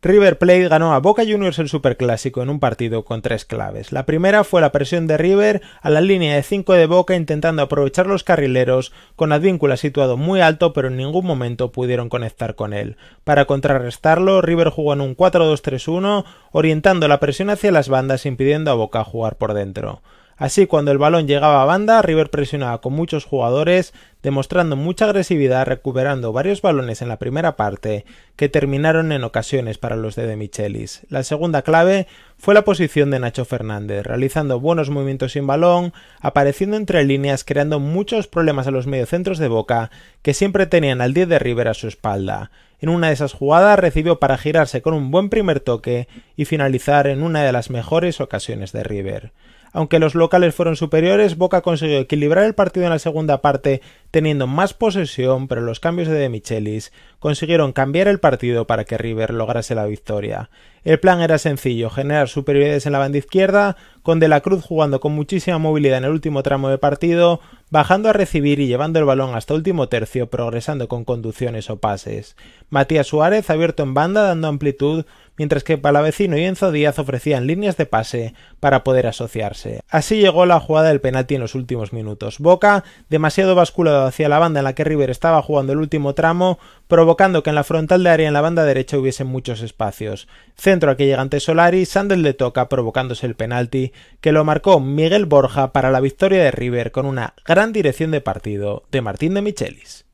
River Plate ganó a Boca Juniors el Superclásico en un partido con tres claves. La primera fue la presión de River a la línea de 5 de Boca intentando aprovechar los carrileros con Advíncula situado muy alto pero en ningún momento pudieron conectar con él. Para contrarrestarlo, River jugó en un 4-2-3-1 orientando la presión hacia las bandas impidiendo a Boca jugar por dentro. Así, cuando el balón llegaba a banda, River presionaba con muchos jugadores, demostrando mucha agresividad, recuperando varios balones en la primera parte, que terminaron en ocasiones para los de De Michelis. La segunda clave fue la posición de Nacho Fernández, realizando buenos movimientos sin balón, apareciendo entre líneas, creando muchos problemas a los mediocentros de Boca, que siempre tenían al 10 de River a su espalda. En una de esas jugadas recibió para girarse con un buen primer toque y finalizar en una de las mejores ocasiones de River. Aunque los locales fueron superiores, Boca consiguió equilibrar el partido en la segunda parte teniendo más posesión, pero los cambios de De Michelis consiguieron cambiar el partido para que River lograse la victoria. El plan era sencillo, generar superioridades en la banda izquierda, con De la Cruz jugando con muchísima movilidad en el último tramo de partido, bajando a recibir y llevando el balón hasta último tercio, progresando con conducciones o pases. Matías Suárez abierto en banda dando amplitud mientras que Palavecino y Enzo Díaz ofrecían líneas de pase para poder asociarse. Así llegó la jugada del penalti en los últimos minutos. Boca, demasiado basculado hacia la banda en la que River estaba jugando el último tramo, provocando que en la frontal de área en la banda derecha hubiesen muchos espacios. Centro a que llega ante Solari, Sandel le toca provocándose el penalti, que lo marcó Miguel Borja para la victoria de River con una gran dirección de partido de Martín de Michelis.